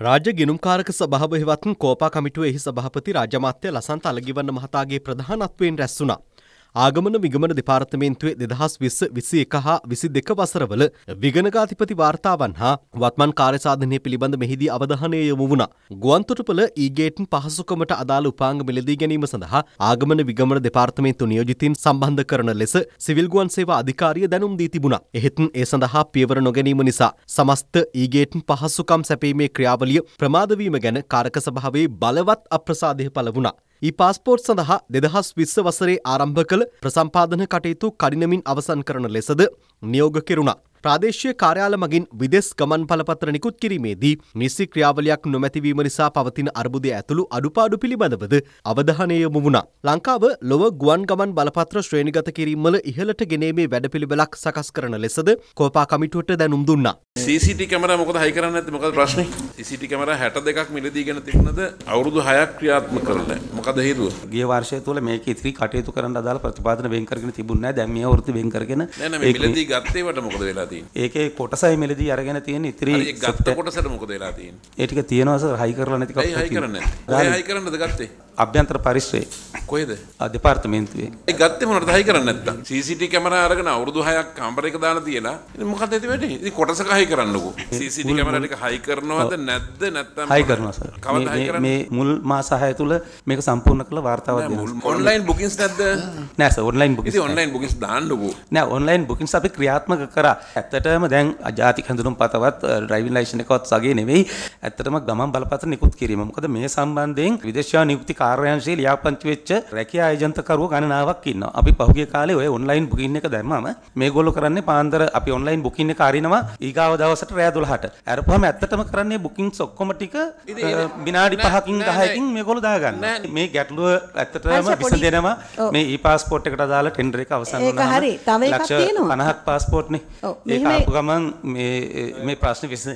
රාජ්‍ය ගිනුම්කාරක සභාව හෙවත් කෝපා කමිටුව එහි සභාපති රාජමාත්‍ය ලසන්ත අලගිවන්න මහතාගේ ප්‍රධානත්වයෙන් රැස් වුණා. ආගමන විගමන දෙපාර්තමේන්තුවේ දෙදහස් විස්ස විසි එක හා විසි දෙක වසරවල විගණගාතිපති වාර්තාවන් හා වත්මන් කාර්යසාධනය පිළිබඳ මෙහිදී අවධානය යොමු වුණා. ගුවන්තොටුපල ඊගේටන් පහසුකමට අදාළ උපාංග මිලදී ගැනීම සඳහා ආගමන විගමන දෙපාර්තමේන්තු නියෝජිතින් සම්බන්ධ කරන ලෙස සිවිල් ගුවන් සේවා අධිකාරිය දැනුම් දී තිබුණා. එහෙත් ඒ සඳහා පියවර නොගැනීම නිසා සමස්ත ඊගේටන් පහසුකම් සැපීමේ ක්‍රියාවලිය ප්‍රමාදවීම ගැන කාරක සභාවේ බලවත් අප්‍රසාදය පළ වුණා. ඊ පාස්පෝර්ට් සඳහා දෙදහස් විස්ස වසරේ ආරම්භ කළ ප්‍රසම්පාදන කටයුතු කඩිනමින් අවසන් කරන ලෙසද නියෝග කෙරුණා. ප්‍රාදේශීය කාර්යාල මගින් විදෙස් ගමන් පළපත්‍ර නිකුත් කිරීමේදී නිසි ක්‍රියාවලියක් නොමැතිවීම නිසා පවතින අර්බුදය ඇතුළු අඩුපාඩු පිළිබඳවද අවධානය යොමු වුණා. ලංකාව ලොව ගුවන් ගමන් බලපත්‍ර ශ්‍රේණිගත කිරීමවල ඉහළට ගෙනීමේ වැඩපිළිවෙලක් සකස් කරන ලෙසද කෝපා කමිටුවට දැනුම් දුන්නා. CCTV කැමරා මොකද හයි කරන්නේ නැත්තේ මොකද ප්‍රශ්නේ? CCTV කැමරා 62ක් මිලදී ගෙන තිබුණද අවුරුදු 6ක් ක්‍රියාත්මක කරලා. මොකද හේතුව? ගිය වර්ෂය තුල මේක ඉතිරි කටයුතු කරන්න අදාළ ප්‍රතිපාදන වෙන් කරගෙන තිබුණේ නැහැ. දැන් මේ වෘත්ති වෙන් කරගෙන නෑ නෑ මිලදී ගත්තේ වට මොකද වෙලා තියෙන්නේ? ඒකේ කොටසයි මෙලදී අරගෙන තියෙන ඉතිරි ඒ ගත්ත කොටසට මොකද වෙලා තියෙන්නේ? ඒ ටික තියෙනවා සර් හයි කරලා නැති කප්පේ. හයි කරන්නේ නැහැ. හයි කරන්නද ගත්තේ? අභ්‍යන්තර පරිශ්‍රයේ කොයිද දෙපාර්තමේන්තුවේ ගත්තේ මොනට හයි කරන්න නැත්තම් CCTV කැමරා අරගෙන අවුරුදු 6ක් කාමර එක දාලා තියලා ඉතින් මොකද ඇති වෙන්නේ ඉතින් කොටසක හයි කරන්නකෝ CCTV කැමරා ටික හයි කරනවද නැද්ද නැත්තම් හයි කරනවා සර් කවදාද හයි කරන්නේ මේ මුල් මාස 6 තුල මේක සම්පූර්ණ කරලා වාර්තාවක් දෙනවා ඔන්ලයින් බුකින්ස් නැද්ද නෑ සර් ඔන්ලයින් බුකින්ස් ඉතින් ඔන්ලයින් බුකින්ස් දාන්නකෝ නෑ ඔන්ලයින් බුකින්ස් අපි ක්‍රියාත්මක කරා ඇත්තටම දැන් ජාතික හඳුනුම් පතවත් ඩ්‍රයිවිං ලයිසන් එකවත් වගේ නෙවෙයි ඇත්තටම ගමන් බලපත්‍ර නිකුත් කිරීම මොකද මේ සම්බන්ධයෙන් විදේශ නියුක්ති කාර්යාංශයේ ලියාපදිංචි වෙච්ච රැකියා ඒජන්තකරුවෝ ගණනාවක් ඉන්නවා. අපි පහුගිය කාලේ ඔය ඔන්ලයින් බුකින් එක දැම්මම මේගොල්ලෝ කරන්නේ පාන්දර අපි ඔන්ලයින් බුකින් එක අරිනවා ඊගාව දවසට රෑ 12ට. අරපුවම ඇත්තටම කරන්නේ බුකින්ස් ඔක්කොම ටික විනාඩි 5කින් 10කින් මේගොල්ලෝ දාගන්නවා. මේ ගැටලුව ඇත්තටම විසඳෙනවා. මේ e-passport එකට දාලා ටෙන්ඩර් එක අවසන් වුණාම ලක්ෂ 50ක් පාස්පෝර්ට්නේ. ඒක ආපු ගමන් මේ මේ ප්‍රශ්නේ විසඳෙනවා.